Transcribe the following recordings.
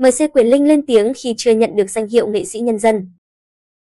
MC Quyền Linh lên tiếng khi chưa nhận được danh hiệu nghệ sĩ nhân dân.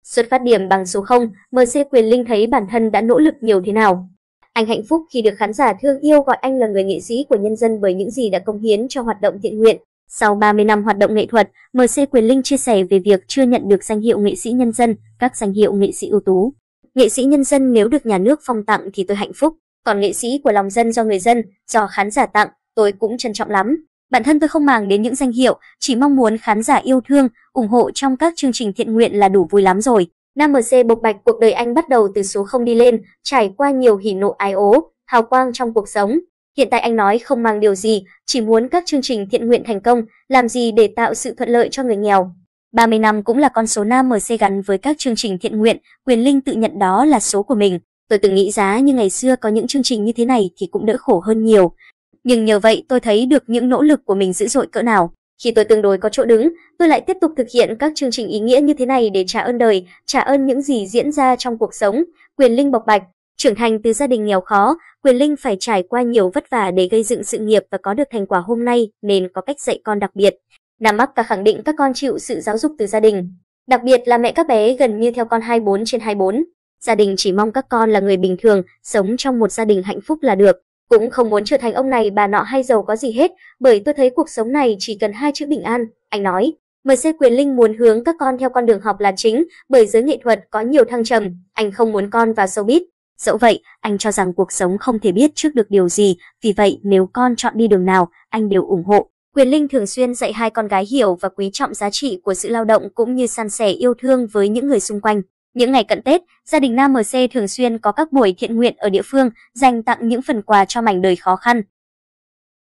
Xuất phát điểm bằng số 0, MC Quyền Linh thấy bản thân đã nỗ lực nhiều thế nào. Anh hạnh phúc khi được khán giả thương yêu gọi anh là người nghệ sĩ của nhân dân bởi những gì đã công hiến cho hoạt động thiện nguyện. Sau 30 năm hoạt động nghệ thuật, MC Quyền Linh chia sẻ về việc chưa nhận được danh hiệu nghệ sĩ nhân dân, các danh hiệu nghệ sĩ ưu tú. Nghệ sĩ nhân dân nếu được nhà nước phong tặng thì tôi hạnh phúc, còn nghệ sĩ của lòng dân do người dân, do khán giả tặng, tôi cũng trân trọng lắm. Bản thân tôi không màng đến những danh hiệu, chỉ mong muốn khán giả yêu thương, ủng hộ trong các chương trình thiện nguyện là đủ vui lắm rồi. Nam MC bộc bạch cuộc đời anh bắt đầu từ số không đi lên, trải qua nhiều hỉ nộ ái ố, hào quang trong cuộc sống. Hiện tại anh nói không mang điều gì, chỉ muốn các chương trình thiện nguyện thành công, làm gì để tạo sự thuận lợi cho người nghèo. 30 năm cũng là con số Nam MC gắn với các chương trình thiện nguyện, quyền linh tự nhận đó là số của mình. Tôi từng nghĩ giá như ngày xưa có những chương trình như thế này thì cũng đỡ khổ hơn nhiều nhưng nhờ vậy tôi thấy được những nỗ lực của mình dữ dội cỡ nào. Khi tôi tương đối có chỗ đứng, tôi lại tiếp tục thực hiện các chương trình ý nghĩa như thế này để trả ơn đời, trả ơn những gì diễn ra trong cuộc sống. Quyền Linh bộc bạch, trưởng thành từ gia đình nghèo khó, Quyền Linh phải trải qua nhiều vất vả để gây dựng sự nghiệp và có được thành quả hôm nay nên có cách dạy con đặc biệt. Nam Bắc cả khẳng định các con chịu sự giáo dục từ gia đình, đặc biệt là mẹ các bé gần như theo con 24 trên 24. Gia đình chỉ mong các con là người bình thường, sống trong một gia đình hạnh phúc là được. Cũng không muốn trở thành ông này bà nọ hay giàu có gì hết, bởi tôi thấy cuộc sống này chỉ cần hai chữ bình an, anh nói. MC Quyền Linh muốn hướng các con theo con đường học là chính, bởi giới nghệ thuật có nhiều thăng trầm, anh không muốn con vào showbiz. Dẫu vậy, anh cho rằng cuộc sống không thể biết trước được điều gì, vì vậy nếu con chọn đi đường nào, anh đều ủng hộ. Quyền Linh thường xuyên dạy hai con gái hiểu và quý trọng giá trị của sự lao động cũng như san sẻ yêu thương với những người xung quanh. Những ngày cận Tết, gia đình Nam MC thường xuyên có các buổi thiện nguyện ở địa phương dành tặng những phần quà cho mảnh đời khó khăn.